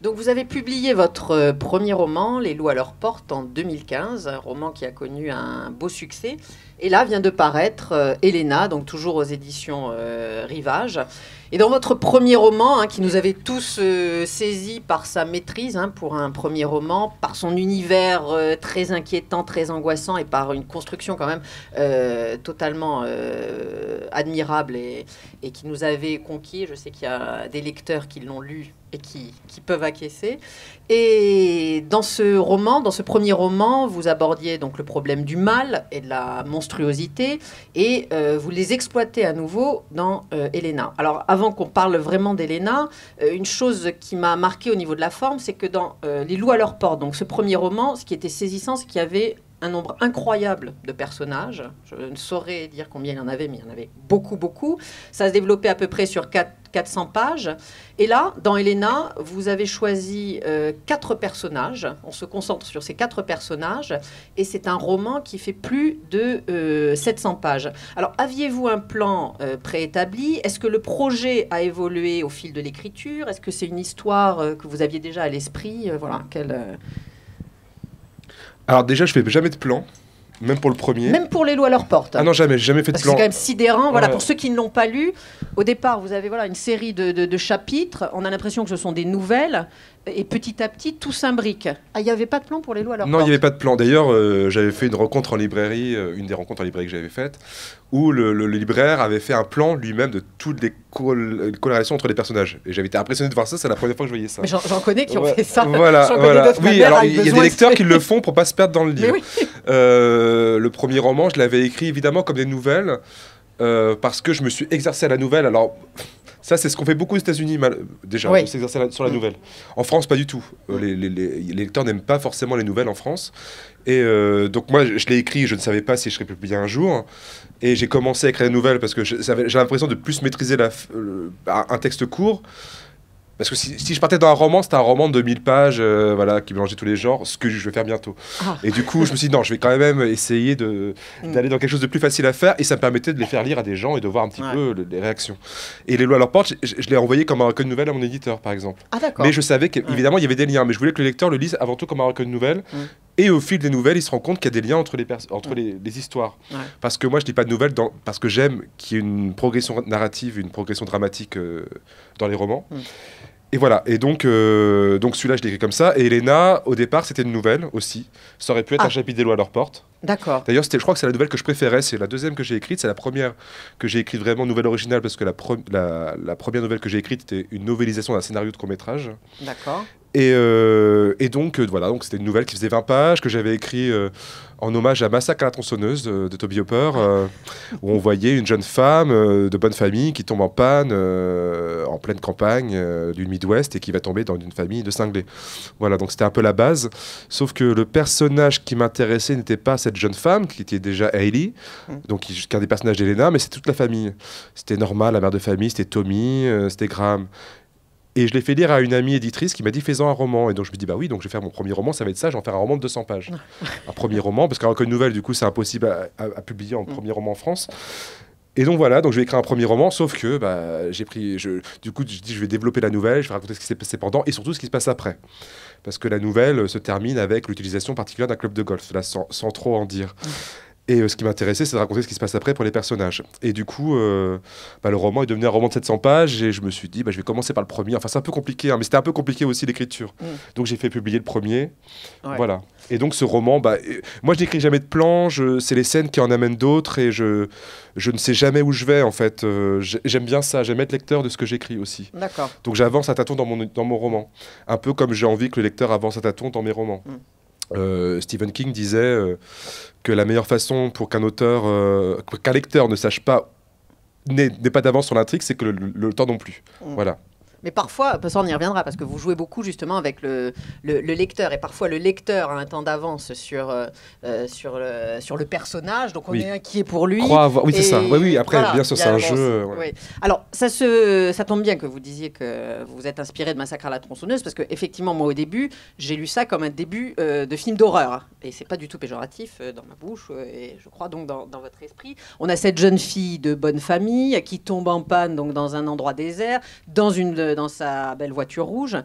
Donc vous avez publié votre euh, premier roman, Les loups à leur porte, en 2015, un roman qui a connu un beau succès. Et là vient de paraître euh, Elena, donc toujours aux éditions euh, Rivage. Et dans votre premier roman, hein, qui nous avait tous euh, saisis par sa maîtrise, hein, pour un premier roman, par son univers euh, très inquiétant, très angoissant, et par une construction quand même euh, totalement admirable et, qui nous avait conquis. Je sais qu'il y a des lecteurs qui l'ont lu et qui, qui, peuvent acquiescer. Et dans ce roman, dans ce premier roman, vous abordiez donc le problème du mal et de la monstruosité, et vous les exploitez à nouveau dans Elena. Alors, avant avant qu'on parle vraiment d'Elena, euh, une chose qui m'a marqué au niveau de la forme, c'est que dans euh, Les loups à leur porte*, donc ce premier roman, ce qui était saisissant, c'est qu'il y avait un nombre incroyable de personnages. Je ne saurais dire combien il y en avait, mais il y en avait beaucoup, beaucoup. Ça se développait à peu près sur 4, 400 pages. Et là, dans Elena, vous avez choisi euh, quatre personnages. On se concentre sur ces quatre personnages. Et c'est un roman qui fait plus de 700 euh, pages. Alors, aviez-vous un plan euh, préétabli Est-ce que le projet a évolué au fil de l'écriture Est-ce que c'est une histoire que vous aviez déjà à l'esprit Voilà, quelle alors déjà, je fais jamais de plan. Même pour le premier. Même pour les lois à leur porte. Ah non, jamais, jamais fait de plan. C'est quand même sidérant. Voilà, pour ceux qui ne l'ont pas lu, au départ, vous avez voilà une série de chapitres. On a l'impression que ce sont des nouvelles, et petit à petit, tout s'imbrique. Ah, il n'y avait pas de plan pour les lois alors Non, il n'y avait pas de plan. D'ailleurs, euh, j'avais fait une rencontre en librairie, euh, une des rencontres en librairie que j'avais faites, où le, libraire avait fait un plan lui-même de toutes les col euh, entre les personnages. Et j'avais été impressionné de voir ça, c'est la première fois que je voyais ça. Mais j'en connais qui ont fait ça. Voilà, voilà. Oui, alors il y a des lecteurs qui le font pour pas se perdre dans le livre. le premier roman, je l'avais écrit évidemment comme des nouvelles, parce que je me suis exercé à la nouvelle. Alors. Ça, c'est ce qu'on fait beaucoup aux États-Unis, déjà, oui. s'exercer sur la mm. nouvelle. En France, pas du tout. Euh, mm. les, lecteurs n'aiment pas forcément les nouvelles en France. Et euh, donc, moi, je, l'ai écrit, je ne savais pas si je serais publié un jour. Et j'ai commencé à écrire des nouvelles parce que j'ai l'impression de plus maîtriser la, un texte court. Parce que si, je partais dans un roman, c'était un roman de 1000 pages, euh, voilà, qui mélangeait tous les genres, ce que je vais faire bientôt. Ah. Et du coup, je me suis dit, non, je vais quand même essayer mm. d'aller dans quelque chose de plus facile à faire. Et ça me permettait de les faire lire à des gens et de voir un petit peu les réactions. Et Les lois à leur porte, je, les l'ai envoyé comme un recueil de nouvelles à mon éditeur, par exemple. Ah, mais je savais qu'évidemment, il y avait des liens. Mais je voulais que le lecteur le lise avant tout comme un recueil de nouvelles. Mm. Et au fil des nouvelles, il se rend compte qu'il y a des liens entre les, entre les, histoires. Parce que moi, je dis pas de nouvelles dans, parce que j'aime qu'il y ait une progression narrative, une progression dramatique euh, dans les romans. Mm. Et voilà, et donc, euh, donc celui-là, je l'écris comme ça. Et Elena, au départ, c'était une nouvelle aussi. Ça aurait pu être ah. un chapitre des lois à leur porte. D'accord. D'ailleurs, je crois que c'est la nouvelle que je préférais. C'est la deuxième que j'ai écrite. C'est la première que j'ai écrite vraiment nouvelle originale parce que la, la, la première nouvelle que j'ai écrite était une novélisation d'un scénario de court-métrage. D'accord. Euh, et, donc, euh, voilà, donc c'était une nouvelle qui faisait 20 pages, que j'avais écrit euh, en hommage à Massacre à la tronçonneuse de Toby Hopper, où on voyait une jeune femme de bonne famille qui tombe en panne en pleine campagne du Midwest et qui va tomber dans une famille de cinglés. Voilà, donc c'était un peu la base. Sauf que le personnage qui m'intéressait n'était pas cette jeune femme, qui était déjà Hailey, mm. donc qui, est un des personnages d'Elena, mais c'est toute la famille. C'était normal la mère de famille, c'était Tommy, c'était Graham. Et je l'ai fait lire à une amie éditrice qui m'a dit fais-en un roman. Et donc je me dis bah oui, donc je vais faire mon premier roman, ça va être ça, j'en faire un roman de 200 pages. un premier roman, parce qu'une nouvelle, du coup, c'est impossible à, publier en mm. premier roman en France. Et donc voilà, donc je vais écrire un premier roman, sauf que bah, j'ai pris, je, du coup, je dis je vais développer la nouvelle, je vais raconter ce qui s'est passé pendant et surtout ce qui se passe après. Parce que la nouvelle se termine avec l'utilisation particulière d'un club de golf, là, sans, trop en dire. Mm. Et euh, ce qui m'intéressait, c'est de raconter ce qui se passe après pour les personnages. Et du coup, euh, bah, le roman est devenu un roman de 700 pages et je me suis dit, bah, je vais commencer par le premier. Enfin, c'est un peu compliqué, hein, mais c'était un peu compliqué aussi l'écriture. Mm. Donc j'ai fait publier le premier. Voilà. Et donc ce roman, bah, euh, moi je n'écris jamais de plan, c'est les scènes qui en amènent d'autres et je, je ne sais jamais où je vais en fait. j'aime bien ça, j'aime être lecteur de ce que j'écris aussi. D'accord. Donc j'avance à tâtons dans mon, dans mon roman. Un peu comme j'ai envie que le lecteur avance à tâtons dans mes romans. Mm. Stephen King disait que la meilleure façon pour qu'un auteur, euh, qu'un lecteur ne sache pas, n'ait pas d'avance sur l'intrigue, c'est que l'auteur non plus. Mmh. Voilà. Mais parfois, parce on y reviendra, parce que vous jouez beaucoup justement avec le, le, lecteur, et parfois le lecteur a un temps d'avance sur, euh, euh, sur, le, sur le personnage, donc on est inquiet pour lui. Oui, c'est ça. Oui, oui, après, bien sûr, c'est un jeu. Euh, Alors, ça, se... ça tombe bien que vous disiez que vous êtes inspiré de Massacre à la tronçonneuse, parce qu'effectivement moi, au début, j'ai lu ça comme un début de film d'horreur, et c'est pas du tout péjoratif dans ma bouche, et je crois donc dans, dans, votre esprit. On a cette jeune fille de bonne famille qui tombe en panne donc dans un endroit désert, dans une euh, dans sa belle voiture rouge.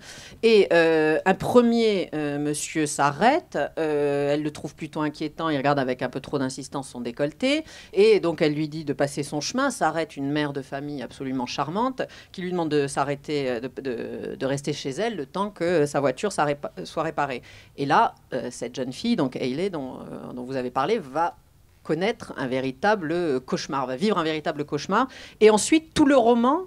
Et euh, un premier euh, monsieur s'arrête. elle le trouve plutôt inquiétant. Il regarde avec un peu trop d'insistance son décolleté. Et donc, elle lui dit de passer son chemin. S'arrête une mère de famille absolument charmante qui lui demande de s'arrêter, de, rester chez elle le temps que sa voiture soit réparée. Et là, cette jeune fille, donc Hayley, dont vous avez parlé, va connaître un véritable cauchemar, va vivre un véritable cauchemar. Et ensuite, tout le roman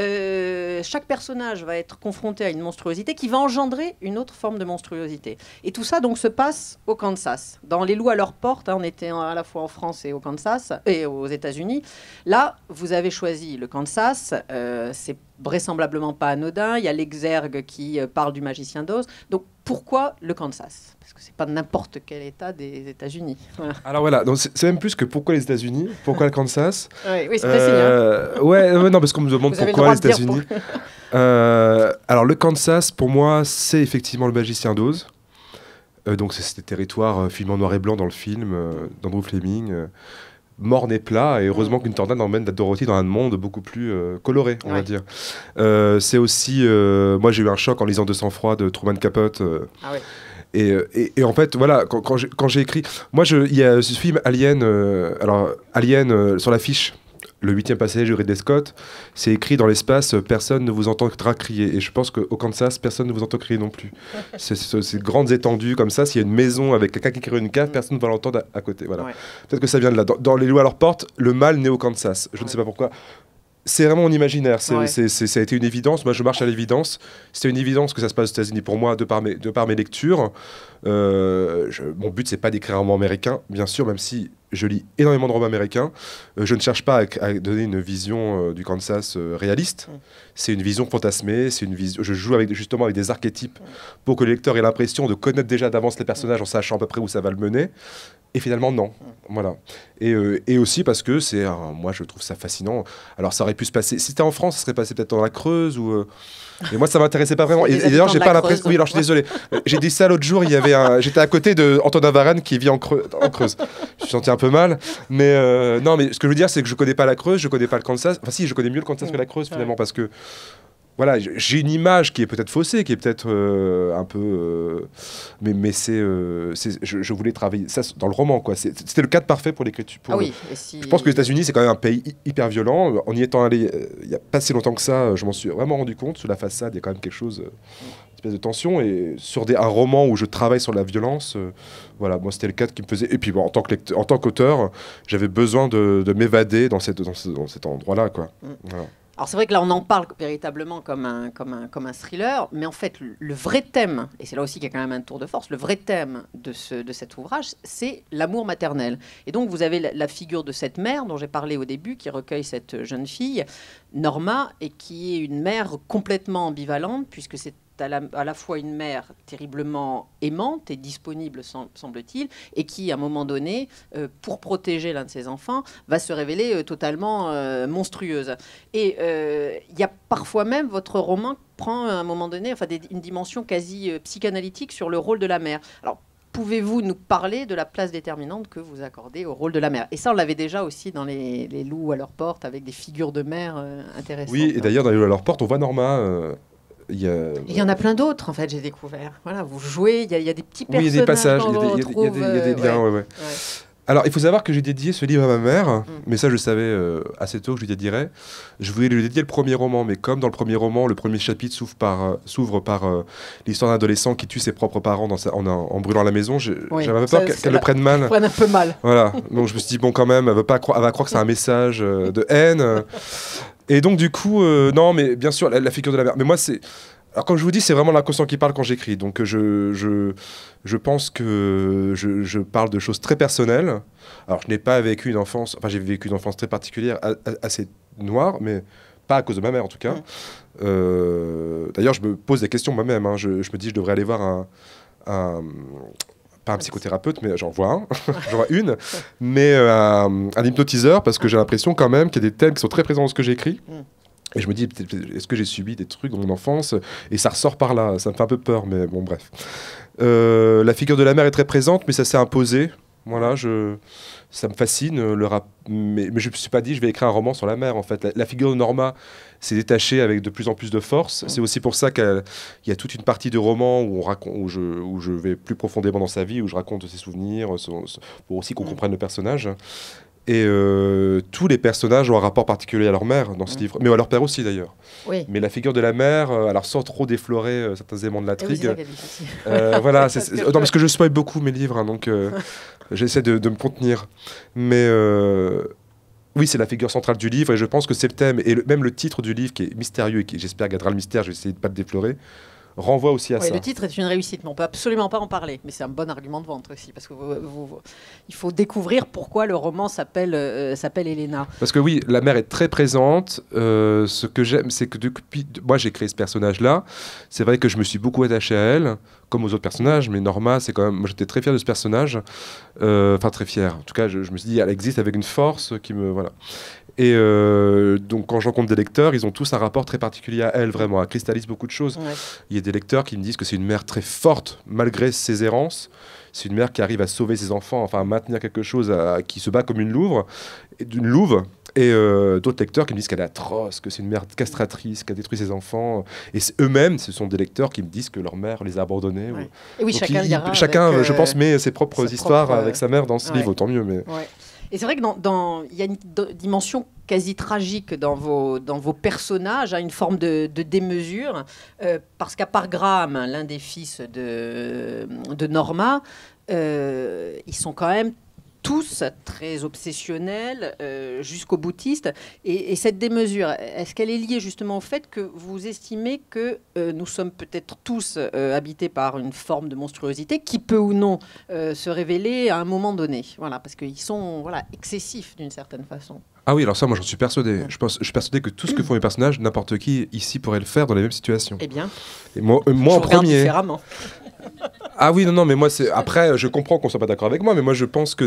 euh, chaque personnage va être confronté à une monstruosité qui va engendrer une autre forme de monstruosité. Et tout ça donc se passe au Kansas. Dans Les loups à leur porte, hein, on était à la fois en France et au Kansas et aux États-Unis. Là, vous avez choisi le Kansas. Euh, c'est vraisemblablement pas anodin. Il y a l'exergue qui euh, parle du magicien d'Oz. Donc pourquoi le Kansas Parce que c'est pas n'importe quel État des États-Unis. Alors voilà, c'est même plus que pourquoi les États-Unis, pourquoi le Kansas. oui, c'est hein. euh, ouais, non, parce qu'on me demande pourquoi les États-Unis. Euh, alors, le Kansas, pour moi, c'est effectivement le magicien d'Oz. Euh, donc, c'est territoire territoires euh, filmé en noir et blanc dans le film d'Andrew Fleming. morne et plat, et heureusement mm. qu'une tornade emmène Dorothy dans un monde beaucoup plus coloré, on va dire. c'est aussi. moi, j'ai eu un choc en lisant 200 froid de Truman Capote. Ah et, en fait, voilà, quand, j'ai écrit, moi, il y a ce film Alien, alors Alien sur l'affiche, le huitième de Ridley Scott, c'est écrit dans l'espace, euh, personne ne vous entendra crier. Et je pense qu'au Kansas, personne ne vous entend crier non plus. c'est ces grandes étendues comme ça, s'il y a une maison avec quelqu'un qui crie une cave, mm. personne ne va l'entendre à, côté. Voilà. Peut-être que ça vient de là. Dans, Les Lois à leur porte, le mal naît au Kansas. Je ne sais pas pourquoi c'est vraiment mon imaginaire. C'est, ça a été une évidence. Moi, je marche à l'évidence. c'est une évidence que ça se passe aux États-Unis pour moi, de par mes, de par mes lectures. Euh, mon but, c'est pas d'écrire un roman américain, bien sûr, même si je lis énormément de romans américains. Euh, je ne cherche pas à, donner une vision euh, du Kansas réaliste. Mm. C'est une vision fantasmée. C'est une vision. Je joue avec, justement avec des archétypes mm. pour que le lecteur ait l'impression de connaître déjà d'avance les personnages en sachant à peu près où ça va le mener. Et finalement, non. Voilà. Et, euh, aussi parce que c'est, moi, je trouve ça fascinant. Alors, ça aurait pu se passer. Si c'était en France, ça serait passé peut-être dans la Creuse ou. Euh, moi, ça m'intéressait pas vraiment. Et, d'ailleurs, j'ai pas l'impression. Oui, alors je suis désolé. Euh, j'ai dit ça l'autre jour. Il y avait un... J'étais à côté de Antonin Varane qui vit en, en Creuse. je me suis senti un peu mal. Mais non, mais ce que je veux dire, c'est que je connais pas la Creuse, je connais pas le Kansas. Enfin, si, je connais mieux le Kansas que la Creuse finalement, parce que voilà, j'ai une image qui est peut-être faussée, qui est peut-être euh, un peu. Euh, mais c'est, euh, je, voulais travailler ça dans le roman, quoi. C'était le cadre parfait pour l'écriture. Ah oui, Je pense que les États-Unis, c'est quand même un pays hyper violent. En y étant allé il n'y a pas si longtemps que ça, je m'en suis vraiment rendu compte. Sous la façade, il y a quand même quelque chose, une espèce de tension. Et sur des, un roman où je travaille sur la violence, voilà, moi, c'était le cadre qui me faisait. Et puis, en tant, en qu'auteur, j'avais besoin de, m'évader dans, cet endroit-là, quoi. Mm. Alors c'est vrai que là on en parle véritablement comme un, comme comme un thriller, mais en fait le, vrai thème, et c'est là aussi qu'il y a quand même un tour de force, le vrai thème de, ce, de cet ouvrage, c'est l'amour maternel. Et donc vous avez la figure de cette mère dont j'ai parlé au début, qui recueille cette jeune fille, Norma, et qui est une mère complètement ambivalente, puisque c'est à la, fois une mère terriblement aimante et disponible, semble-t-il, et qui, à un moment donné, euh, pour protéger l'un de ses enfants, va se révéler euh, totalement euh, monstrueuse. Et il y a parfois même, votre roman prend à un moment donné enfin, une dimension quasi psychanalytique sur le rôle de la mère. Alors, pouvez-vous nous parler de la place déterminante que vous accordez au rôle de la mère Et ça, on l'avait déjà aussi dans les, loups à leur porte, avec des figures de mère intéressantes. Oui, et d'ailleurs, dans les loups à leur porte, on voit Norma. Il y en a plein d'autres, en fait, j'ai découvert. Voilà, vous jouez, il y, a des petits personnages. Oui, il y a des passages, il y, a des alors, il faut savoir que j'ai dédié ce livre à ma mère, mm. mais ça, je savais euh, assez tôt que je lui dédierais. Je voulais lui dédier le premier roman, mais comme dans le premier roman, le premier chapitre s'ouvre par, euh, euh, l'histoire d'un adolescent qui tue ses propres parents en, brûlant la maison, j'avais peur qu'elle le prenne mal. Prenne un peu mal. Voilà. donc, je me suis dit, bon, quand même, elle, pas elle va croire que c'est un message de haine. Et donc, du coup, non, mais bien sûr, la figure de la mère. Mais moi, c'est. Alors comme je vous dis, c'est vraiment l'inconscient qui parle quand j'écris. Donc je, je, je, pense que je, je, parle de choses très personnelles. Alors je n'ai pas vécu une enfance, enfin j'ai vécu une enfance très particulière, assez noire, mais pas à cause de ma mère en tout cas. Euh, d'ailleurs je me pose des questions moi-même. Hein. Je, je, me dis je devrais aller voir un, un pas un psychothérapeute, mais j'en vois un, j'en vois une, mais euh, un, hypnotiseur, parce que j'ai l'impression quand même qu'il y a des thèmes qui sont très présents dans ce que j'écris. Mm. Et je me dis, est-ce que j'ai subi des trucs dans mon enfance Et ça ressort par là, ça me fait un peu peur, mais bon, bref. Euh, la figure de la mère est très présente, mais ça s'est imposé. Voilà, je, ça me fascine, euh, le mais, je ne me suis pas dit, je vais écrire un roman sur la mer, en fait. La, figure de Norma s'est détachée avec de plus en plus de force. C'est aussi pour ça qu'il y a toute une partie de roman où, on raconte, où je, où, je, vais plus profondément dans sa vie, où je raconte ses souvenirs, pour aussi qu'on comprenne le personnage. Et euh, tous les personnages ont un rapport particulier à leur mère dans ce mmh. livre, mais à leur père aussi d'ailleurs. Mais la figure de la mère, euh, alors sans trop déflorer euh, certains éléments de l'intrigue. voilà, non, parce que je spoil beaucoup mes livres, hein, donc j'essaie de, me contenir. Mais oui, c'est la figure centrale du livre, et je pense que c'est le thème, et même le titre du livre qui est mystérieux, et qui j'espère gardera le mystère, je vais essayer de ne pas le déflorer, renvoie aussi à ça. Le titre est une réussite, mais on ne peut absolument pas en parler. Mais c'est un bon argument de vente aussi, parce que il faut découvrir pourquoi le roman s'appelle euh, s'appelle Elena. Parce que oui, la mère est très présente. Euh, ce que j'aime, c'est que depuis, moi j'ai créé ce personnage-là. C'est vrai que je me suis beaucoup attaché à elle comme aux autres personnages, mais Norma, c'est quand même. Moi, j'étais très fier de ce personnage. Euh, enfin, très fier. En tout cas, je, me suis dit, elle existe avec une force qui me. Voilà. Et euh, donc, quand je rencontre des lecteurs, ils ont tous un rapport très particulier à elle, vraiment. Elle cristallise beaucoup de choses. Il y a des lecteurs qui me disent que c'est une mère très forte, malgré ses errances. C'est une mère qui arrive à sauver ses enfants, enfin à maintenir quelque chose, qui se bat comme une louve, d'une louve. Et euh, d'autres lecteurs qui me disent qu'elle est atroce, que c'est une mère castratrice, qui a détruit ses enfants. Et eux-mêmes, ce sont des lecteurs qui me disent que leur mère les a abandonnés. oui, chacun, euh, je pense, euh, met ses propres histoires avec sa mère dans ce livre, autant mieux. Mais... Et c'est vrai que dans, il y a une dimension quasi tragique dans vos, dans vos personnages, à une forme de, démesure, euh, parce qu'à part Graham, l'un des fils de, de Norma, euh, ils sont quand même tous très obsessionnels euh, jusqu'au boutiste Et, cette démesure, est-ce qu'elle est liée justement au fait que vous estimez que euh, nous sommes peut-être tous euh, habités par une forme de monstruosité qui peut ou non se révéler à un moment donné Voilà, parce qu'ils sont voilà, excessifs d'une certaine façon. Ah oui, alors ça, moi j'en suis persuadé. Je, pense, je suis persuadé que tout ce que font les personnages, n'importe qui ici pourrait le faire dans les mêmes situations. et eh bien. Et moi, moi en premier. Ah oui, non, non, mais moi, c'est après, je comprends qu'on soit pas d'accord avec moi, mais moi, je pense que,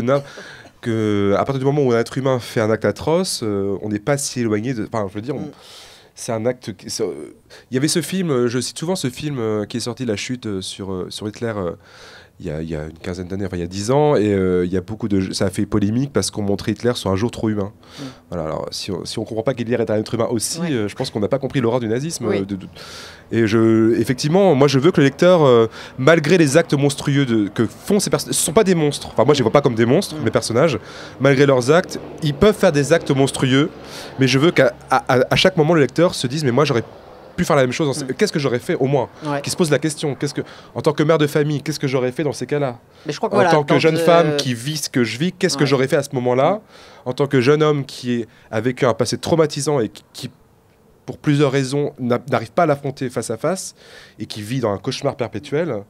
que à partir du moment où un être humain fait un acte atroce, euh, on n'est pas si éloigné de. Enfin, je veux dire, c'est un acte. Euh, il y avait ce film, je cite souvent ce film euh, qui est sorti, La Chute, sur, sur Hitler il y, a, une quinzaine d'années, enfin il y a dix ans, et euh, il y a beaucoup de, ça a fait polémique parce qu'on montrait Hitler sur un jour trop humain. Mm. Voilà, alors si on, ne comprend pas qu'Hitler est un être humain aussi, euh, je pense qu'on n'a pas compris l'horreur du nazisme. Euh, et je, effectivement, moi je veux que le lecteur, malgré les actes monstrueux que font ces personnes, ce sont pas des monstres. Enfin moi je les vois pas comme des monstres, mm. mes personnages. Malgré leurs actes, ils peuvent faire des actes monstrueux, mais je veux qu'à chaque moment le lecteur se dise mais moi j'aurais faire la même chose. Mm. Qu'est-ce que j'aurais fait au moins Qui se pose la question. Qu'est-ce que, en tant que mère de famille, qu'est-ce que j'aurais fait dans ces cas-là En tant que jeune femme qui vit ce que je vis, qu'est-ce que j'aurais fait à ce moment-là En tant que jeune homme qui a vécu un passé traumatisant et qui pour plusieurs raisons, n'arrive pas à l'affronter face à face et qui vit dans un cauchemar perpétuel,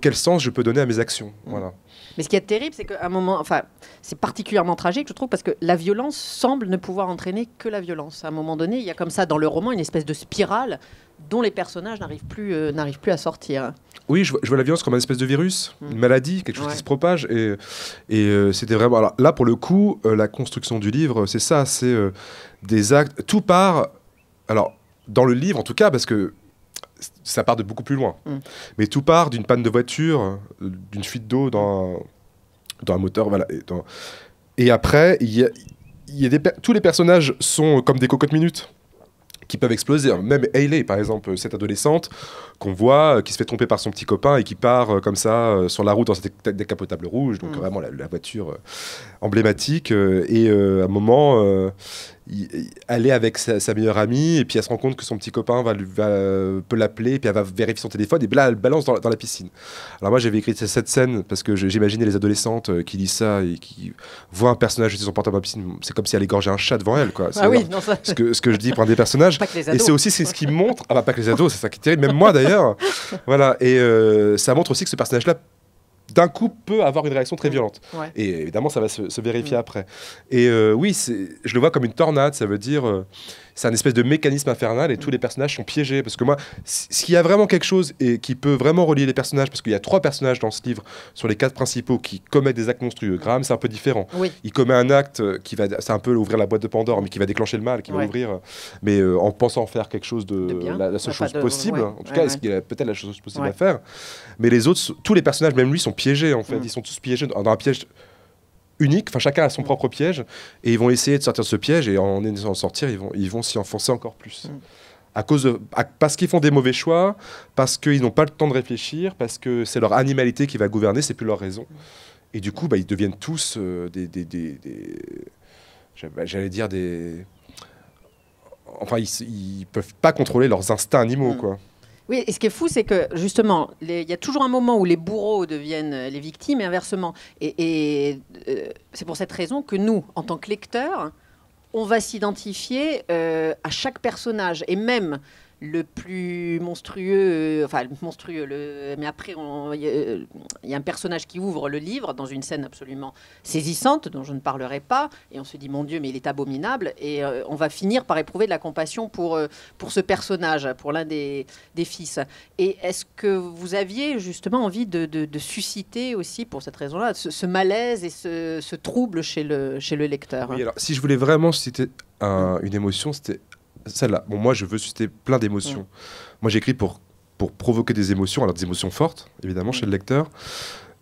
quel sens je peux donner à mes actions. Mmh. Voilà. Mais ce qui est terrible, c'est qu'à un moment, enfin, c'est particulièrement tragique, je trouve, parce que la violence semble ne pouvoir entraîner que la violence. À un moment donné, il y a comme ça dans le roman une espèce de spirale dont les personnages n'arrivent plus, euh, n'arrivent plus à sortir. Oui, je vois, la violence comme une espèce de virus, mmh. une maladie, quelque chose qui se propage. Et, et euh, c'était vraiment. Alors là, pour le coup, euh, la construction du livre, c'est ça, c'est des actes. Tout part. Alors, dans le livre, en tout cas, parce que ça part de beaucoup plus loin. Mm. Mais tout part d'une panne de voiture, euh, d'une fuite d'eau dans, dans un moteur. Voilà, et, après, y y a des tous les personnages sont comme des cocottes minutes qui peuvent exploser. Hein. Même Hayley, par exemple, euh, cette adolescente qu'on voit, euh, qui se fait tromper par son petit copain et qui part comme ça sur la route dans cette décapotable rouge, donc mm. vraiment la, la voiture emblématique. et à un moment, elle avec sa, meilleure amie et puis elle se rend compte que son petit copain va, euh, peut l'appeler et puis elle va vérifier son téléphone et là elle balance dans, la piscine. Alors moi j'avais écrit cette scène parce que j'imaginais les adolescentes euh, qui disent ça et qui voient un personnage jeter son portable dans la piscine, c'est comme si elle égorgeait un chat devant elle quoi. Ah oui, non, ça... ce, que, ce que je dis pour un des personnages. Et c'est aussi ce qui montre, ah bah pas que les ados, c'est ça qui est même moi d'ailleurs. voilà, et euh, ça montre aussi que ce personnage-là d'un coup peut avoir une réaction très mm. violente. Et évidemment, ça va se, vérifier mm. après. Et euh, oui, je le vois comme une tornade, ça veut dire... Euh, c'est un espèce de mécanisme infernal et tous les personnages sont piégés. Parce que moi, s'il y a vraiment quelque chose et qui peut vraiment relier les personnages, parce qu'il y a trois personnages dans ce livre sur les quatre principaux qui commettent des actes monstrueux. Graham, c'est un peu différent. Il commet un acte euh, qui va, c'est un peu ouvrir la boîte de Pandore, mais qui va déclencher le mal, qui va ouvrir, euh, mais euh, en pensant faire quelque chose de, la, seule chose possible. En tout cas, est-ce qu'il a peut-être la chose possible à faire Mais les autres, tous les personnages, même lui, sont piégés en fait. Mm. Ils sont tous piégés dans un piège unique. Enfin, chacun a son propre piège et ils vont essayer de sortir de ce piège et en essayant de sortir, ils vont ils vont s'y enfoncer encore plus. Mm. À cause parce qu'ils font des mauvais choix, parce qu'ils n'ont pas le temps de réfléchir, parce que c'est leur animalité qui va gouverner, c'est plus leur raison. Mm. Et du coup, bah, ils deviennent tous euh, des, bah, j'allais dire des, enfin, ils, ne peuvent pas contrôler leurs instincts animaux, mm. quoi. Oui, et ce qui est fou, c'est que justement, il y a toujours un moment où les bourreaux deviennent euh, les victimes et inversement. Et, euh, c'est pour cette raison que nous, en tant que lecteurs, on va s'identifier euh, à chaque personnage et même le plus monstrueux, euh, enfin monstrueux, le, mais après euh, il y, a un personnage qui ouvre le livre dans une scène absolument saisissante dont je ne parlerai pas, et on se dit mon Dieu mais il est abominable, et euh, on va finir par éprouver de la compassion pour, pour ce personnage, pour l'un des, des, fils. Et est-ce que vous aviez justement envie de, de, susciter aussi pour cette raison-là ce, malaise et ce, ce, trouble chez le, chez le lecteur alors, Si je voulais vraiment susciter une émotion, c'était celle-là. moi, je veux susciter plein d'émotions. Mm. Moi, j'écris pour, pour provoquer des émotions, alors des émotions fortes, évidemment, mm. chez le lecteur.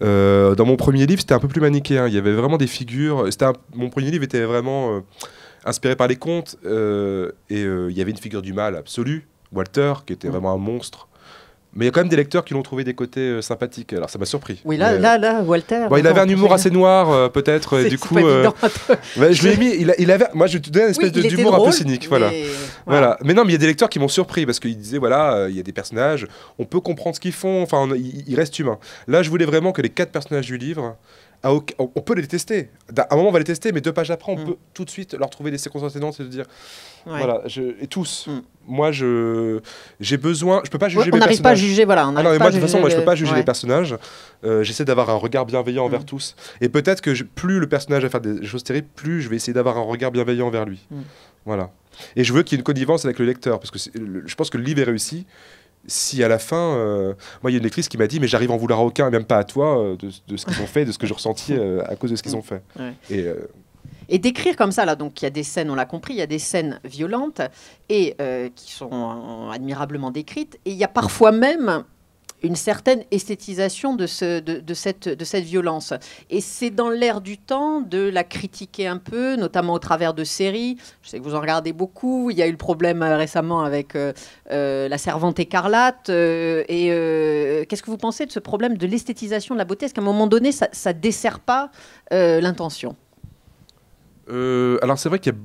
Euh, dans mon premier livre, c'était un peu plus manichéen. Il y avait vraiment des figures. Un... Mon premier livre était vraiment euh, inspiré par les contes. Euh, et il y avait une figure du mal absolue, Walter, qui était mm. vraiment un monstre mais il y a quand même des lecteurs qui l'ont trouvé des côtés euh, sympathiques. Alors ça m'a surpris. Oui, là, euh, là, là, Walter. il avait un humour assez noir, euh, peut-être. du coup, euh, je l'ai mis. Il, avait. Moi, je te donne une espèce d'humour un peu cynique, voilà. voilà. Mais non, mais il y a des lecteurs qui m'ont surpris parce qu'ils disaient voilà, il y a des personnages, on peut comprendre ce qu'ils font. Enfin, ils restent humains. Là, je voulais vraiment que les quatre personnages du livre ah, on peut les tester À un moment, on va les tester, mais deux pages après, on mm. peut tout de suite leur trouver des séquences atténuantes et se dire voilà, et tous. Mm. Moi, je j'ai besoin. Je peux pas juger. on n'arrive pas à juger, voilà. Ah moi, de toute façon, moi, je peux pas juger les personnages. Euh, j'essaie d'avoir un regard bienveillant envers mm. tous. Et peut-être que plus le personnage va faire des choses terribles, plus je vais essayer d'avoir un regard bienveillant envers lui. Voilà. Et je veux qu'il y ait une connivence avec le lecteur, parce que je pense que le livre est réussi si à la fin, euh, moi, il y a une lectrice qui m'a dit, mais j'arrive en vouloir aucun, et même pas à toi, euh, de, ce qu'ils ont fait, de ce que je ressentis euh, à cause de ce qu'ils ont fait. Et, et d'écrire comme ça, là, donc il y a des scènes, on l'a compris, il y a des scènes violentes et qui sont admirablement décrites, et il y a parfois même une certaine esthétisation de, de, cette, de cette violence. Et c'est dans l'air du temps de la critiquer un peu, notamment au travers de séries. Je sais que vous en regardez beaucoup. Il y a eu le problème euh, récemment avec euh, euh, La Servante écarlate. et qu'est-ce que vous pensez de ce problème de l'esthétisation de la beauté Est-ce qu'à un moment donné, ça ne dessert pas l'intention alors c'est vrai qu'il y a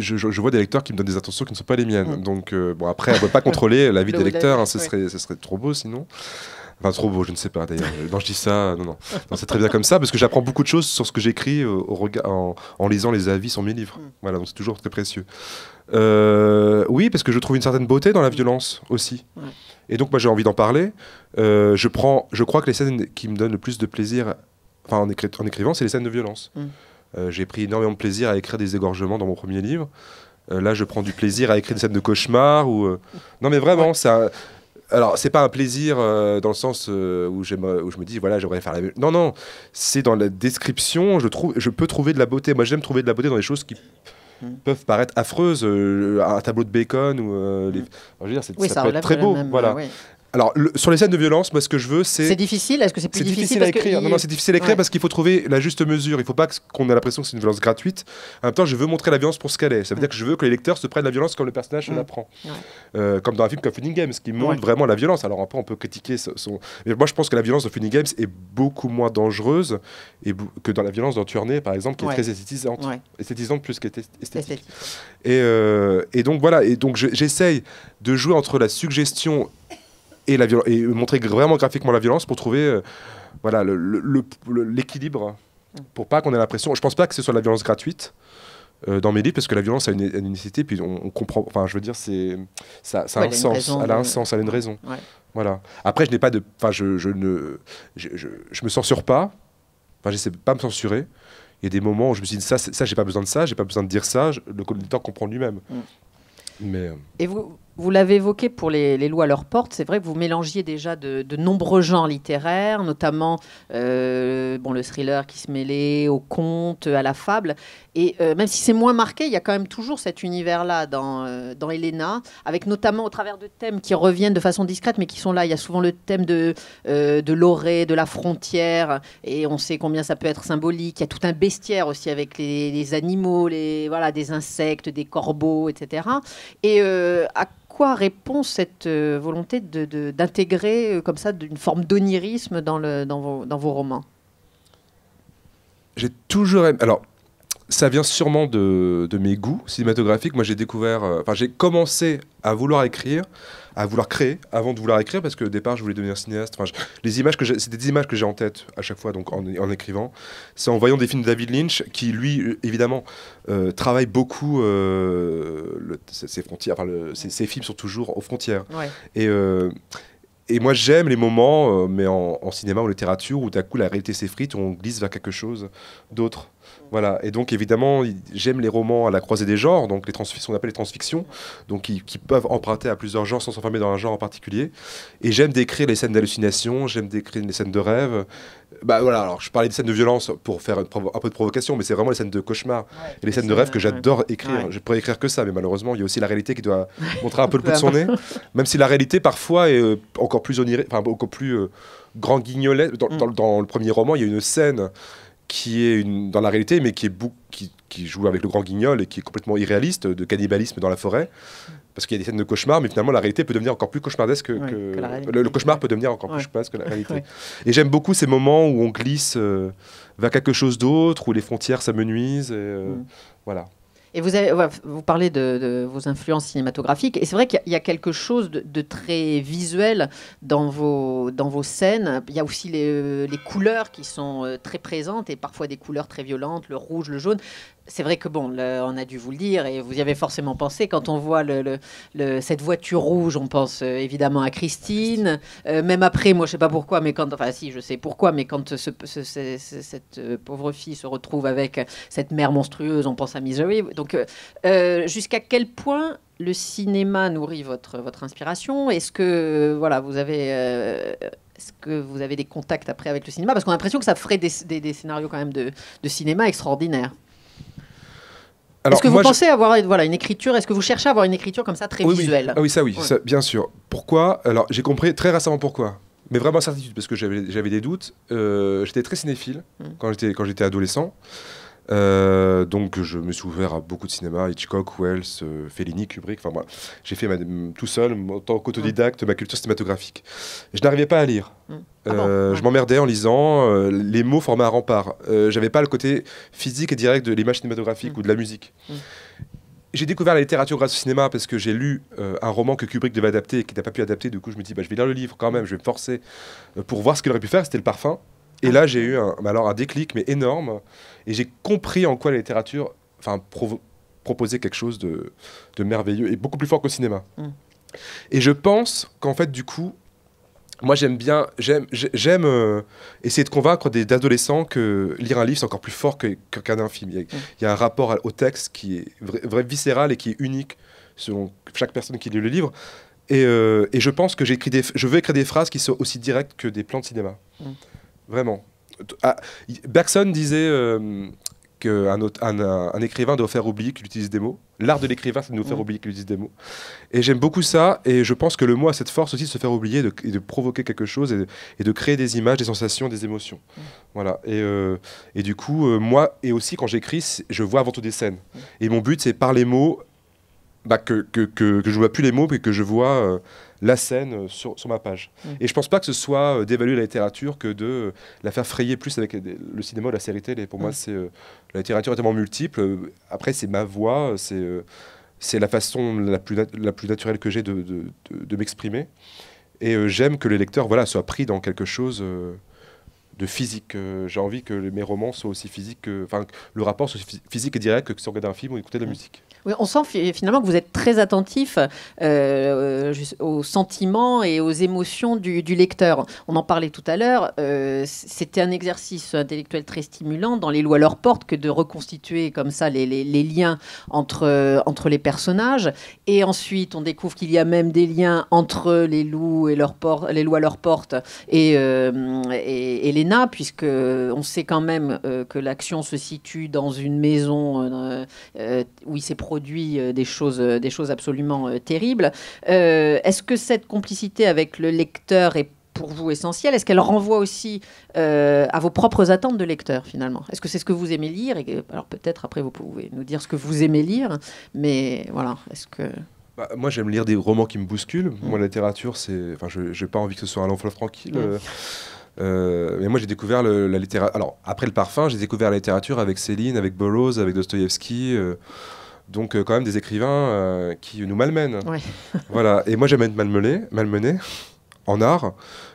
je, vois des lecteurs qui me donnent des intentions qui ne sont pas les miennes. Mm. Donc, euh, bon, après, on ne peut pas contrôler l'avis des lecteurs, hein, ce, serait, ce serait trop beau sinon. Enfin, trop beau, je ne sais pas d'ailleurs. quand euh, je dis ça, euh, non, non. c'est très bien comme ça, parce que j'apprends beaucoup de choses sur ce que j'écris en, en, lisant les avis sur mes livres. Mm. Voilà, donc c'est toujours très précieux. oui, parce que je trouve une certaine beauté dans la violence aussi. Et donc, moi, j'ai envie d'en parler. je, prends, je crois que les scènes qui me donnent le plus de plaisir en, en écrivant, c'est les scènes de violence. Mm. Euh, j'ai pris énormément de plaisir à écrire des égorgements dans mon premier livre. Euh, là, je prends du plaisir à écrire des scènes de cauchemar. Ou, euh, Non, mais vraiment, Alors, c'est pas un plaisir dans le sens où, où, je me dis, voilà, j'aimerais faire la même. Non, non, c'est dans la description, je, trouve, je peux trouver de la beauté. Moi, j'aime trouver de la beauté dans les choses qui hmm. peuvent paraître affreuses. un tableau de bacon, ou, hmm. je veux dire, oui, ça, peut être très beau. voilà alors, sur les scènes de violence, moi, ce que je veux, c'est. C'est difficile Est-ce que c'est plus difficile, à écrire Non, non, c'est difficile à écrire parce qu'il faut trouver la juste mesure. Il ne faut pas qu'on ait l'impression que c'est une violence gratuite. En même temps, je veux montrer la violence pour ce qu'elle est. Ça veut dire que je veux que les lecteurs se prennent la violence comme le personnage mm. l'apprend. prend. Euh, comme dans un film comme Funny Games, qui montre vraiment la violence. Alors, après, on peut critiquer son. Mais moi, je pense que la violence de Funny Games est beaucoup moins dangereuse et que dans la violence dans Turner, par exemple, qui est très esthétisante. Esthétisante plus qu'esthétique. Et, euh, et donc, voilà. Et donc, j'essaye de jouer entre la suggestion et, la et montrer vraiment graphiquement la violence pour trouver euh, voilà le l'équilibre pour pas qu'on ait l'impression. Je pense pas que ce soit la violence gratuite. Euh, dans mes livres, parce que la violence a une, une nécessité, puis on, comprend. Enfin, je veux dire, c'est ça, a un sens. elle a un sens, elle a une raison. Voilà. Après, je n'ai pas de. Enfin, je, je, ne. Je, je, me censure pas. Enfin, j'essaie pas me censurer. Il y a des moments où je me suis ça, ça, j'ai pas besoin de ça, j'ai pas besoin de dire ça. le temps comprend lui-même. Mm. Mais. Euh, et vous, vous l'avez évoqué pour les, loups lois à leur porte, c'est vrai que vous mélangiez déjà de, nombreux genres littéraires, notamment euh, bon, le thriller qui se mêlait au conte, à la fable. Et euh, même si c'est moins marqué, il y a quand même toujours cet univers-là dans, euh, dans Elena, avec notamment au travers de thèmes qui reviennent de façon discrète, mais qui sont là. Il y a souvent le thème de, de l'orée, de la frontière, et on sait combien ça peut être symbolique. Il y a tout un bestiaire aussi avec les, animaux, les, voilà, des insectes, des corbeaux, etc. Et à quoi répond cette euh, volonté d'intégrer de, euh, comme ça d'une forme d'onirisme dans, dans, vos, romans J'ai toujours aimé. Alors, ça vient sûrement de, mes goûts cinématographiques. Moi, j'ai découvert, euh, enfin, j'ai commencé à vouloir écrire, à vouloir créer, avant de vouloir écrire, parce que au départ, je voulais devenir cinéaste. Enfin, les images que c'est des images que j'ai en tête à chaque fois, donc en, écrivant. C'est en voyant des films de David Lynch, qui lui, évidemment, euh, travaille beaucoup ces euh, ses, frontières. Enfin, films sont toujours aux frontières. Et et moi, j'aime les moments, mais en, en, cinéma ou littérature, où d'un coup la réalité s'effrite, on glisse vers quelque chose d'autre. Voilà, et donc évidemment, j'aime les romans à la croisée des genres, donc les transfictions, on appelle les transfictions, donc qui, peuvent emprunter à plusieurs genres sans s'enfermer dans un genre en particulier. Et j'aime décrire les scènes d'hallucination, j'aime décrire les scènes de rêve. Bah voilà, alors je parlais des scènes de violence pour faire un peu de provocation, mais c'est vraiment les scènes de cauchemar et les scènes de rêve que j'adore écrire. Je pourrais écrire que ça, mais malheureusement, il y a aussi la réalité qui doit montrer un peu le bout de son nez, même si la réalité parfois est euh, encore plus enfin beaucoup plus euh, grand guignolette. Mm. dans, le premier roman, il y a une scène qui est dans la réalité, mais qui, qui, joue avec le grand guignol et qui est complètement irréaliste, de cannibalisme dans la forêt. Parce qu'il y a des scènes de cauchemar, mais finalement, la réalité peut devenir encore plus cauchemardesque que. le, cauchemar peut devenir encore plus cauchemardesque que la réalité. Et j'aime beaucoup ces moments où on glisse euh, vers quelque chose d'autre, où les frontières s'amenuisent. Euh, mm. Voilà. Et vous, avez, parlez de, vos influences cinématographiques, et c'est vrai qu'il y, a quelque chose de, très visuel dans vos, dans vos scènes. Il y a aussi les, euh, les, couleurs qui sont euh, très présentes, et parfois des couleurs très violentes, le rouge, le jaune c'est vrai que bon, on a dû vous le dire et vous y avez forcément pensé. Quand on voit le, cette voiture rouge, on pense euh, évidemment à Christine. Euh, même après, moi, je sais pas pourquoi, mais quand, enfin, si, je sais pourquoi, mais quand euh, ce, cette pauvre fille se retrouve avec cette mère monstrueuse, on pense à Misery. Donc, jusqu'à quel point le cinéma nourrit votre votre inspiration Est-ce que voilà, vous avez ce que vous avez des contacts après avec le cinéma Parce qu'on a l'impression que ça ferait des, scénarios quand même de, de cinéma extraordinaires. Est-ce que vous pensez avoir voilà, une écriture Est-ce que vous cherchez à avoir une écriture comme ça très visuelle ah oui. ça oui, bien sûr. Pourquoi Alors j'ai compris très récemment pourquoi. Mais vraiment certitude, parce que j'avais des doutes. Euh, j'étais très cinéphile mmh. quand j'étais adolescent. Euh, donc je me suis ouvert à beaucoup de cinéma, Hitchcock, Wells, euh, Fellini, Kubrick. Enfin, moi, j'ai fait tout seul, en tant qu'autodidacte, ma culture cinématographique. Je n'arrivais pas à lire. Mm. Euh, ah je m'emmerdais en lisant. les mots formaient un rempart. J'avais pas le côté physique et direct de l'image cinématographique mm. ou de la musique. Mm. J'ai découvert la littérature grâce au cinéma parce que j'ai lu un roman que Kubrick devait adapter et qu'il n'a pas pu adapter. Du coup, je me dis, bah, je vais lire le livre quand même, je vais me forcer pour voir ce qu'il aurait pu faire. C'était Le Parfum. Et là, ah. j'ai eu un, bah alors un déclic, mais énorme. Et j'ai compris en quoi la littérature enfin, proposer proposait quelque chose de, de, merveilleux et beaucoup plus fort qu'au cinéma. Mm. Et je pense qu'en fait, du coup, moi, j'aime bien, j'aime j'aime euh, essayer de convaincre des adolescents que lire un livre, c'est encore plus fort que, film. Mm. Il y, a, un rapport au texte qui est vrai, viscéral et qui est unique selon chaque personne qui lit le livre. Euh, et, je pense que j'écris des, je veux écrire des phrases qui soient aussi directes que des plans de cinéma. Mm. Vraiment. Ah, Bergson disait euh, que qu'un un, un, écrivain doit faire oublier qu'il utilise des mots. L'art de l'écrivain, c'est de nous faire mm. oublier qu'il utilise des mots. Et j'aime beaucoup ça, et je pense que le mot a cette force aussi de se faire oublier, de, et de provoquer quelque chose, et de, créer des images, des sensations, des émotions. Mm. Voilà. Et, euh, et, du coup, euh, moi, et aussi quand j'écris, je vois avant tout des scènes. Mm. Et mon but, c'est par les mots, bah, que, que, que, je vois plus les mots, mais que je vois euh, la scène euh, sur, sur ma page. Mm. Et je pense pas que ce soit euh, d'évaluer la littérature que de la faire frayer plus avec le cinéma ou la série télé. Pour moi, mm. c'est la littérature est tellement multiple. Après, c'est ma voix, c'est c'est la façon la plus, la plus naturelle que j'ai de, de, m'exprimer. Et j'aime que les lecteurs voilà, soient pris dans quelque chose de physique. j'ai envie que mes romans soient aussi physiques, enfin, le rapport soit physique et direct que si on regardait un film ou écouter de la mm. musique on sent finalement que vous êtes très attentif euh, aux sentiments et aux émotions du, lecteur. On en parlait tout à l'heure. Euh, c'était un exercice intellectuel très stimulant dans les lois à leur porte que de reconstituer comme ça les, liens entre, les personnages. Et ensuite, on découvre qu'il y a même des liens entre les loups et les lois à leur porte et, euh, puisque on sait quand même euh, que l'action se situe dans une maison où il s'est produit euh, des choses, euh, des choses absolument euh, terribles. Est-ce que cette complicité avec le lecteur est pour vous essentielle Est-ce qu'elle renvoie aussi à vos propres attentes de lecteur finalement Est-ce que c'est ce que vous aimez lire Alors peut-être après vous pouvez nous dire ce que vous aimez lire, mais voilà, est-ce que... Bah, moi, j'aime lire des romans qui me bousculent. Mmh. Moi, la littérature, c'est. Enfin, je n'ai pas envie que ce soit un long fleuve tranquille. Mmh. mais moi, j'ai découvert la littérature. Alors, après le parfum, j'ai découvert la littérature avec Céline, avec Burroughs, avec Dostoïevski. Donc euh, quand même des écrivains euh, qui nous malmènent. voilà. Et moi j'aime être malmené, malmené en art,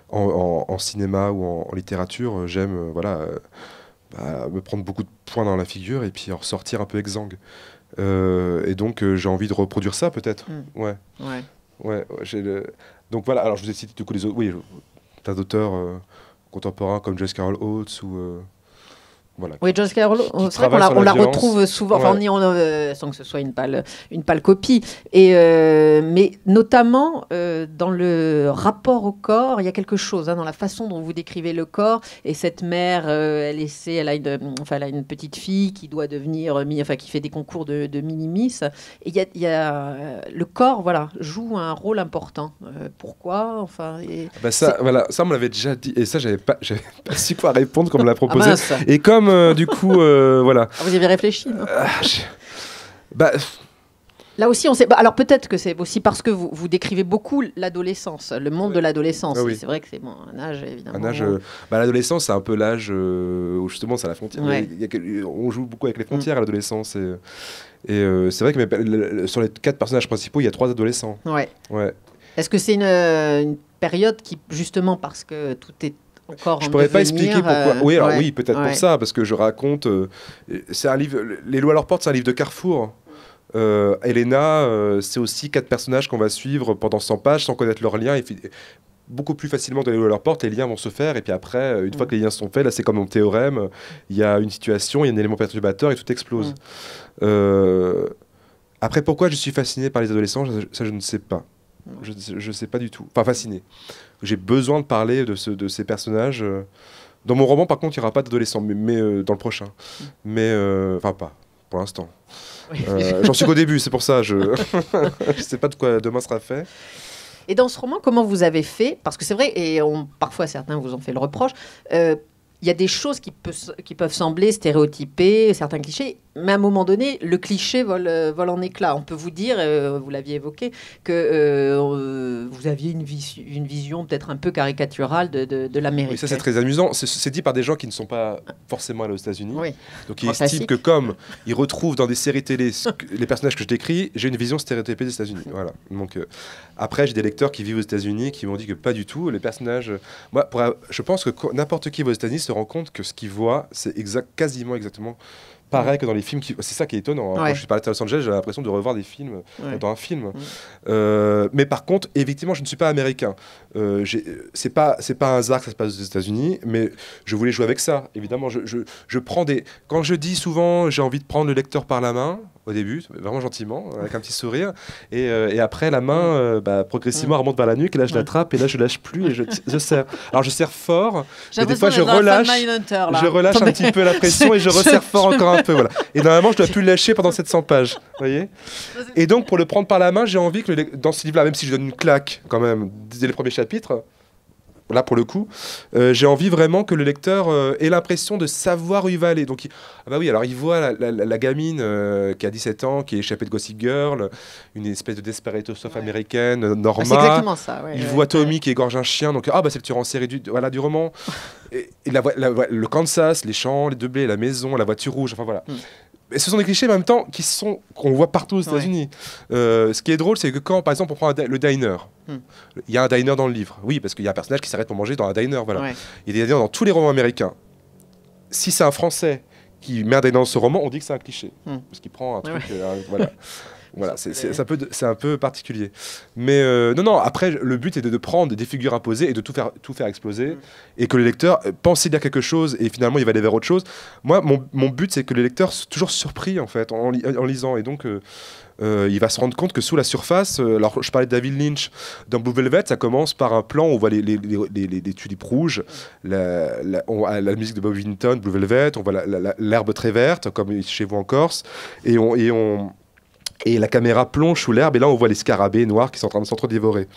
en, cinéma ou en, littérature. J'aime euh, voilà bah, me prendre beaucoup de points dans la figure et puis en ressortir un peu exsangue. et donc j'ai envie de reproduire ça peut-être. Mm. Ouais. Ouais. ouais, Donc voilà. Alors je vous ai cité du coup les autres. Oui, tas d'auteurs contemporains comme J.S. Carol Oates ou oui, on la retrouve souvent, enfin, euh, sans que ce soit une pâle, une pâle copie. Et, euh, mais notamment, euh, dans le rapport au corps, il y a quelque chose, hein, dans la façon dont vous décrivez le corps. Et cette mère, elle, elle, a une, enfin, une petite fille qui doit devenir, enfin, qui fait des concours de, de minimis. Et il y a, le corps, voilà, joue un rôle important. pourquoi Enfin, ah bah ça, voilà, ça, on me l'avait déjà dit. Et ça, j'avais pas, pas su quoi répondre quand on me l'a ah proposé. et comme euh, du coup, euh, voilà. Ah, vous avez réfléchi, euh, bah, Là aussi, on sait. alors peut-être que c'est aussi parce que vous, vous décrivez beaucoup l'adolescence, le monde de l'adolescence. Ah c'est vrai que c'est un âge évidemment. Bah, l'adolescence, c'est un peu l'âge où justement, c'est la frontière. on joue beaucoup avec les mm. frontières à l'adolescence. Et, c'est vrai que bah, sur les quatre personnages principaux, il y a trois adolescents. Ouais. ouais. Est-ce que c'est une période qui, justement, parce que tout est je ne pourrais pas expliquer pourquoi. Euh, oui, alors oui, peut-être pour ça, parce que je raconte. Euh, c'est un livre. Les lois à leur porte, c'est un livre de Carrefour. Euh, Elena, c'est aussi quatre personnages qu'on va suivre pendant 100 pages sans connaître leurs liens. Et beaucoup plus facilement les loups à leur porte, les liens vont se faire. Et puis après, une fois mm. que les liens sont faits, là, c'est comme mon théorème il y a une situation, il y a un élément perturbateur et tout explose. Mm. après, pourquoi je suis fasciné par les adolescents, ça, je ne sais pas. Mm. Je ne sais pas du tout. Enfin, fasciné j'ai besoin de parler de, de ces personnages. Euh. Dans mon roman, par contre, il n'y aura pas d'adolescent, mais, euh, dans le prochain. Mm. Mais, euh, enfin, pas, pour l'instant. J'en suis qu'au début, c'est pour ça. Je ne sais pas de quoi demain sera fait. Et dans ce roman, comment vous avez fait Parce que c'est vrai, et parfois certains vous ont fait le reproche, il y a des choses qui, qui peuvent sembler stéréotypées, certains clichés, mais à un moment donné, le cliché vole, euh, en éclat. On peut vous dire, euh, vous l'aviez évoqué, que euh, vous aviez une, une vision peut-être un peu caricaturale de, de, l'Amérique. Oui, ça c'est très amusant. C'est dit par des gens qui ne sont pas forcément allés aux États-Unis. Donc ils estiment que comme ils retrouvent dans des séries télé les personnages que je décris, j'ai une vision stéréotypée des États-Unis. Voilà. Donc après, j'ai des lecteurs qui vivent aux États-Unis qui m'ont dit que pas du tout. Les personnages, moi, je pense que n'importe qui va aux États-Unis se rend compte que ce qu'il voit, c'est quasiment exactement que dans les films, qui... c'est ça qui est étonnant. Hein. Quand je suis parlé de Los Angeles, j'ai l'impression de revoir des films euh, dans un film. Euh, mais par contre, effectivement, je ne suis pas américain. Euh, c'est pas c'est pas un hasard que ça se passe aux États-Unis, mais je voulais jouer avec ça. Évidemment, je, je, je prends des. Quand je dis souvent, j'ai envie de prendre le lecteur par la main au début, vraiment gentiment, avec un petit sourire. Et, euh, après, la main, euh, bah, progressivement, mm. remonte vers la nuque. Et là, je l'attrape. Et là, je lâche plus et je, sers Alors, je serre fort. Mais des fois, je relâche. je relâche un petit peu la pression et je resserre fort encore un peu. Voilà. Et normalement, je dois plus lâcher pendant 700 pages. voyez et donc, pour le prendre par la main, j'ai envie que dans ce livre-là, même si je donne une claque quand même dès les premiers chapitres, là pour le coup, euh, j'ai envie vraiment que le lecteur euh, ait l'impression de savoir où il va aller. Donc, il... Ah bah oui, alors il voit la, gamine euh, qui a 17 ans, qui est échappée de Gossip Girl, une espèce de desperato ouais. américaine, ah, Norma. C'est exactement ça, Il voit Tommy qui égorge un chien, donc ah bah c'est le tueur en série du, voilà, du roman. et, la, le Kansas, les champs, les deux blés, la maison, la voiture rouge, enfin voilà. Mm ce sont des clichés en même temps qui sont qu'on voit partout aux États-Unis. Euh, ce qui est drôle, c'est que quand, par exemple, on prend le diner, hmm. il y a un diner dans le livre. Oui, parce qu'il y a un personnage qui s'arrête pour manger dans un diner. Voilà. Il y a des diners dans tous les romans américains. Si c'est un Français qui met un diner dans ce roman, on dit que c'est un cliché, hmm. parce qu'il prend un truc. Euh, voilà. Voilà, c'est un, peu particulier. Mais euh, non, non, après, le but est de, prendre des figures imposées et de tout faire, tout faire exploser mm. et que le lecteur euh, pense il y a quelque chose et finalement il va aller vers autre chose. Moi, mon, but, c'est que le lecteur soit toujours surpris en fait en, lisant et donc. Euh, il va se rendre compte que sous la surface, alors je parlais de David Lynch, dans Blue Velvet, ça commence par un plan où on voit les, les, tulipes rouges, la, la, musique de Bob Winton, Blue Velvet, on voit l'herbe très verte, comme chez vous en Corse, et on, et la caméra plonge sous l'herbe, et là on voit les scarabées noirs qui sont en train de s'entre-dévorer.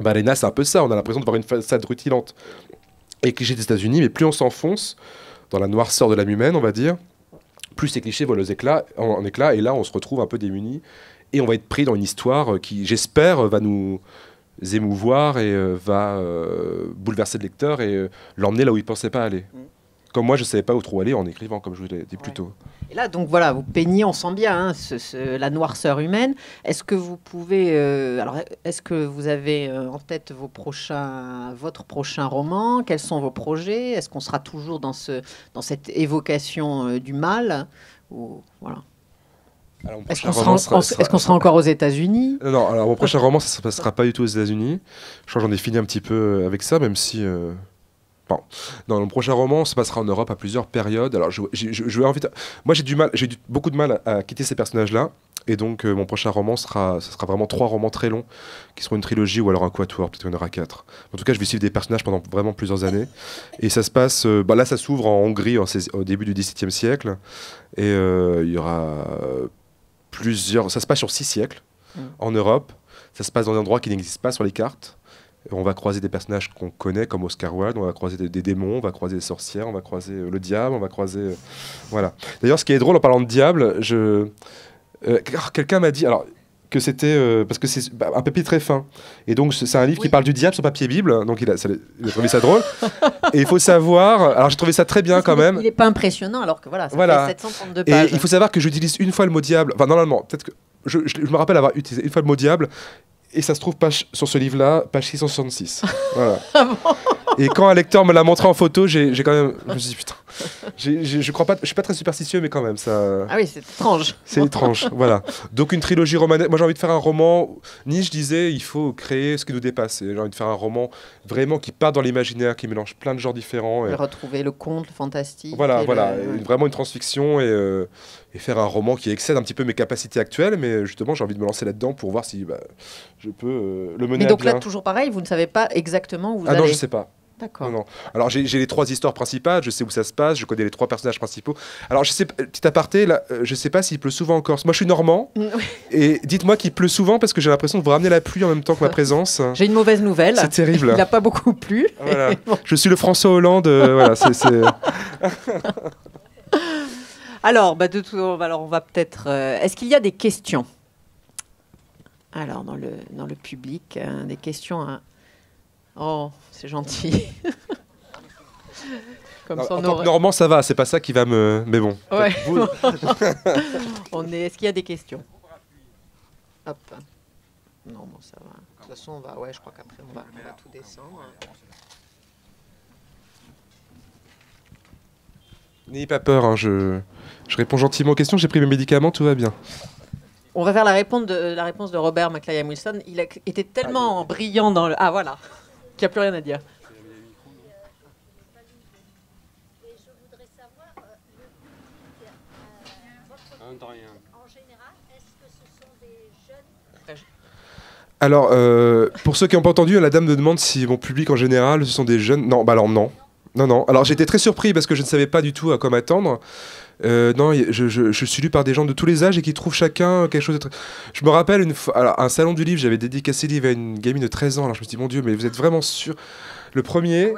Balena, c'est un peu ça, on a l'impression de voir une façade rutilante. Et clichés des États-Unis, mais plus on s'enfonce dans la noirceur de l'âme humaine, on va dire, plus ces clichés volent éclats, en, éclat et là on se retrouve un peu démunis, et on va être pris dans une histoire euh, qui, j'espère, euh, va nous émouvoir et euh, va bouleverser le lecteur et l'emmener là où il ne pensait pas aller. Mm. Comme moi, je ne savais pas où trop aller en écrivant, comme je vous l'ai dit plus tôt. Et là, donc voilà, vous peignez, on sent bien la noirceur humaine. Est-ce que vous pouvez, euh, alors, est-ce que vous avez euh, en tête vos prochains, votre prochain roman Quels sont vos projets Est-ce qu'on sera toujours dans ce, dans cette évocation euh, du mal Ou, voilà. Est-ce qu'on sera, encore aux États-Unis non, alors mon prochain roman, ça ne se passera pas du tout aux États-Unis. Je crois que j'en ai fini un petit peu avec ça, même si. Dans mon prochain roman, se passera en Europe à plusieurs périodes. Alors, je, moi, j'ai du mal, j'ai beaucoup de mal à, quitter ces personnages-là, et donc euh, mon prochain roman sera, ce sera vraiment trois romans très longs, qui seront une trilogie ou alors un quatuor, peut-être une aura quatre. En tout cas, je vais suivre des personnages pendant vraiment plusieurs années, et ça se passe. Euh, bah, là, ça s'ouvre en Hongrie au début du XVIIe siècle, et euh, il y aura plusieurs. Ça se passe sur six siècles mmh. en Europe. Ça se passe dans un endroit qui n'existe pas sur les cartes. On va croiser des personnages qu'on connaît, comme Oscar Wilde, on va croiser des, démons, on va croiser des sorcières, on va croiser euh, le diable, on va croiser. Euh, voilà. D'ailleurs, ce qui est drôle en parlant de diable, je. Euh, oh, quelqu'un m'a dit. Alors, que c'était parce que c'est un papier très fin et donc c'est un livre qui parle du diable sur papier bible hein, donc il a, ça, trouvé ça drôle et il faut savoir alors j'ai trouvé ça très bien quand même il n'est pas impressionnant alors que voilà voilà. et il faut savoir que j'utilise une fois le mot diable enfin normalement peut-être que je, me rappelle avoir utilisé une fois le mot diable et ça se trouve page, sur ce livre-là, page 666. voilà. Ah et quand un lecteur me l'a montré en photo, j'ai quand même. Je me suis dit, putain. je ne pas, suis pas très superstitieux, mais quand même ça. Ah oui, c'est étrange. C'est étrange, voilà. Donc une trilogie romanesque. Moi, j'ai envie de faire un roman. Nietzsche disait, il faut créer ce qui nous dépasse. j'ai envie de faire un roman vraiment qui part dans l'imaginaire, qui mélange plein de genres différents. Et... retrouver le conte, le fantastique. Voilà, voilà, vraiment une transfiction et, euh, et, faire un roman qui excède un petit peu mes capacités actuelles. Mais justement, j'ai envie de me lancer là-dedans pour voir si bah, je peux euh, le mener. Mais donc là, toujours pareil, vous ne savez pas exactement où vous allez. Ah non, je ne sais pas. D'accord. Alors j'ai les trois histoires principales, je sais où ça se passe, je connais les trois personnages principaux. Alors je sais, petit aparté, là, euh, je sais pas s'il pleut souvent en Corse. Moi je suis normand mm, et dites-moi qu'il pleut souvent parce que j'ai l'impression de vous ramener la pluie en même temps que ma présence. J'ai une mauvaise nouvelle. C'est terrible. Il n'a pas beaucoup plu. Je suis le François Hollande. Euh, alors, bah, de tout, alors on va peut-être. Euh, est-ce qu'il y a des questions Alors dans le dans le public, hein, des questions. Hein. Oh c'est gentil. Comme en tant que normand, ça va, c'est pas ça qui va me. Mais bon. on est. Est-ce qu'il y a des questions Hop. Non, ça va. De toute façon, on va. Ouais, je crois qu'après, on va, tout descendre. N'ayez pas peur, hein, je, je réponds gentiment aux questions. J'ai pris mes médicaments, tout va bien. On va faire la réponse de, la réponse de Robert McLean Wilson. Il a, était tellement brillant dans le. Ah, voilà n'y a plus rien à dire. Alors, euh, pour ceux qui n'ont pas entendu, la dame me demande si mon public en général, ce sont des jeunes. Non, bah alors non. Non, non. Alors j'étais très surpris parce que je ne savais pas du tout à quoi m'attendre. Euh, non, je, suis lu par des gens de tous les âges et qui trouvent chacun quelque chose de très... Je me rappelle une fois, un salon du livre, j'avais dédicacé le livre à une gamine de 13 ans. Alors je me suis dit, mon Dieu, mais vous êtes vraiment sûr Le premier.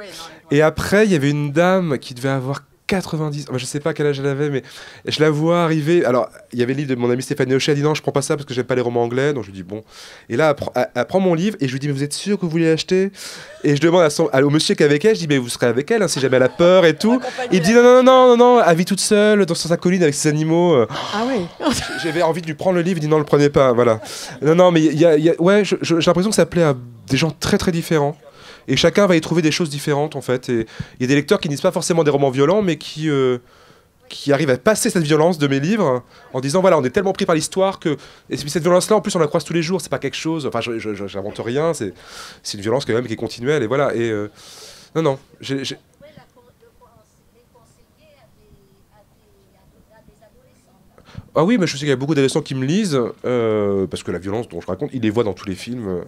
Et après, il y avait une dame qui devait avoir 90. Enfin, je sais pas quel âge elle avait, mais je la vois arriver. Alors, il y avait le livre de mon ami Stéphanie Hochet. Elle dit non, je prends pas ça parce que j'aime pas les romans anglais. Donc, je lui dis bon. Et là, elle, prend mon livre et je lui dis, mais vous êtes sûr que vous voulez l'acheter Et je demande à au monsieur qui est avec elle, je dis, mais vous serez avec elle hein, si jamais elle a peur et tout. Il dit, non, non, non, non, non, elle vit toute seule dans sa colline avec ses animaux. Euh. Ah oui. J'avais envie de lui prendre le livre, il dit, non, le prenez pas. Hein, voilà. Non, non, mais ouais, j'ai l'impression que ça plaît à des gens très, très différents. Et chacun va y trouver des choses différentes, en fait. Et il y a des lecteurs qui ne pas forcément des romans violents, mais qui, euh, qui arrivent à passer cette violence de mes livres en disant voilà, on est tellement pris par l'histoire que. Et cette violence-là, en plus, on la croise tous les jours. C'est pas quelque chose. Enfin, j'invente rien. C'est une violence quand même qui est continuelle. Et voilà. Et. Euh, non, non. Ah oui, mais je sais qu'il y a beaucoup d'adolescents qui me lisent, euh, parce que la violence dont je raconte, ils les voient dans tous les films.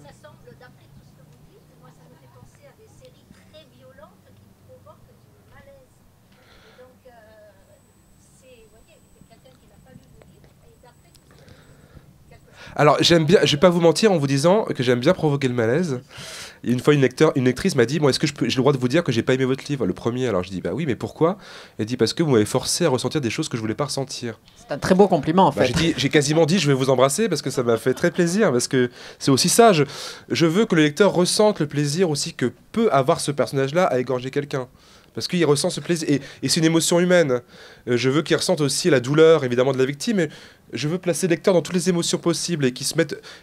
Alors, j'aime bien, je vais pas vous mentir en vous disant que j'aime bien provoquer le malaise. Une fois, une, acteur, une actrice m'a dit Bon, est-ce que j'ai le droit de vous dire que j'ai pas aimé votre livre Le premier. Alors, je dis Bah oui, mais pourquoi Elle dit Parce que vous m'avez forcé à ressentir des choses que je voulais pas ressentir. C'est un très beau compliment, en bah, fait. j'ai quasiment dit Je vais vous embrasser parce que ça m'a fait très plaisir. Parce que c'est aussi ça. je veux que le lecteur ressente le plaisir aussi que peut avoir ce personnage-là à égorger quelqu'un parce qu'il ressent ce plaisir. Et, c'est une émotion humaine. Euh, je veux qu'il ressente aussi la douleur, évidemment, de la victime. Mais je veux placer le lecteur dans toutes les émotions possibles et qu'il se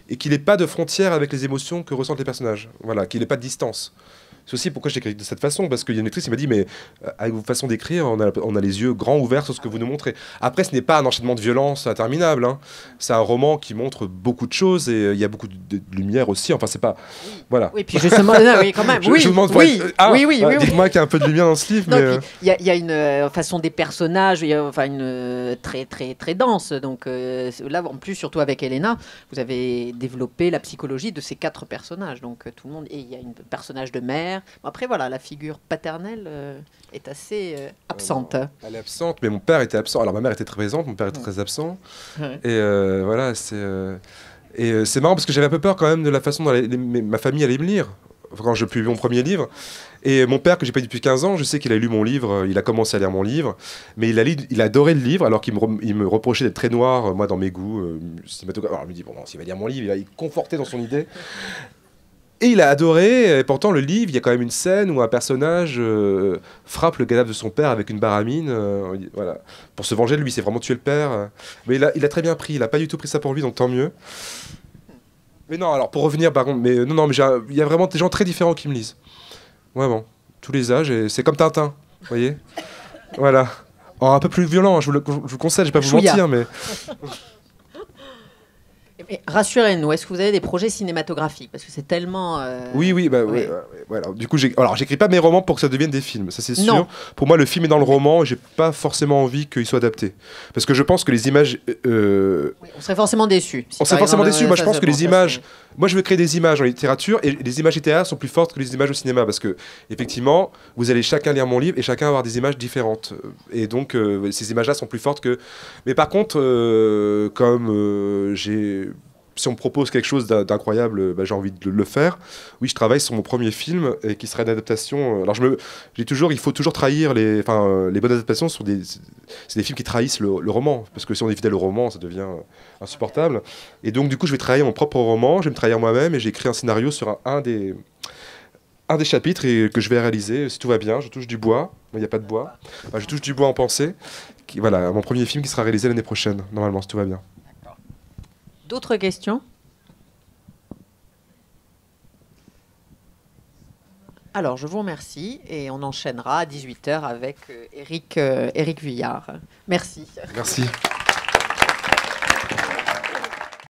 et qu'il n'ait pas de frontières avec les émotions que ressentent les personnages. Voilà, qu'il n'ait pas de distance. C'est aussi pourquoi je écrit de cette façon, parce qu'il y a une actrice qui m'a dit, mais euh, avec vos façons d'écrire, on a, les yeux grands ouverts sur ce que vous nous montrez. Après, ce n'est pas un enchaînement de violence interminable. Hein. C'est un roman qui montre beaucoup de choses et euh, il y a beaucoup de, lumière aussi. Enfin, c'est pas. Voilà. Oui, puis justement, oui, Je, oui, vous demande, euh, ah, ah, oui, oui, Dites-moi qu'il y a un peu de lumière dans ce livre. Il y, a une façon des personnages, y a, enfin, une, très, très, très dense. Donc là, en plus, surtout avec Elena, vous avez développé la psychologie de ces quatre personnages. Donc tout le monde. Et il y a un personnage de mère après, voilà, la figure paternelle euh, est assez euh, euh, absente. elle est absente, mais mon père était absent. Alors, ma mère était très présente, mon père était très absent. Et voilà, c'est. Et c'est marrant parce que j'avais un peu peur quand même de la façon dont ma famille allait me lire quand je publie mon premier livre. Et mon père, que j'ai pas vu depuis 15 ans, je sais qu'il a lu mon livre, il a commencé à lire mon livre, mais il a, il a adoré le livre, alors qu'il me, reprochait d'être très noir, moi, dans mes goûts Alors, je me dit bon, s'il va lire mon livre, il va y conforter dans son idée. Et il a adoré, et pourtant le livre, il y a quand même une scène où un personnage euh, frappe le cadavre de son père avec une baramine, euh, voilà, pour se venger de lui, c'est vraiment tuer le père. Mais il a, il a très bien pris, il n'a pas du tout pris ça pour lui, donc tant mieux. Mais non, alors pour revenir, par contre, mais non, non, mais il y a vraiment des gens très différents qui me lisent. Ouais, bon, tous les âges, et c'est comme Tintin, vous voyez Voilà. un peu plus violent, hein, je vous, le, je conseille, je vais pas vous mentir, mais. rassurez-nous, est-ce que vous avez des projets cinématographiques Parce que c'est tellement. Euh, oui, oui, bah, oui. oui du coup, alors j'écris pas mes romans pour que ça devienne des films, ça c'est sûr. Pour moi, le film est dans le roman, j'ai pas forcément envie qu'il soit adapté, parce que je pense que les images, euh, euh, on serait forcément déçus. on serait forcément déçus. Moi, je pense que les images, moi, je veux créer des images en littérature et les images littéraires sont plus fortes que les images au cinéma, parce que effectivement, vous allez chacun lire mon livre et chacun avoir des images différentes, et donc euh, ces images-là sont plus fortes que. Mais par contre, comme j'ai si on me propose quelque chose d'incroyable, bah, j'ai envie de le faire. Oui, je travaille sur mon premier film qui serait une adaptation. Euh, alors, je me, j'ai toujours, il faut toujours trahir les, enfin, euh, les bonnes adaptations sont des, c'est des films qui trahissent le, roman, parce que si on est fidèle au roman, ça devient insupportable. Et donc, du coup, je vais travailler mon propre roman, je vais me trahir moi-même et j'ai écrit un scénario sur un, des, un des chapitres que je vais réaliser, si tout va bien, je touche du bois, il n'y a pas de bois, je touche du bois en pensée, voilà, mon premier film qui sera réalisé l'année prochaine, normalement, si tout va bien. D'autres questions Alors, je vous remercie et on enchaînera à 18h avec Eric, euh, Eric euh, Vuillard. Merci. Merci.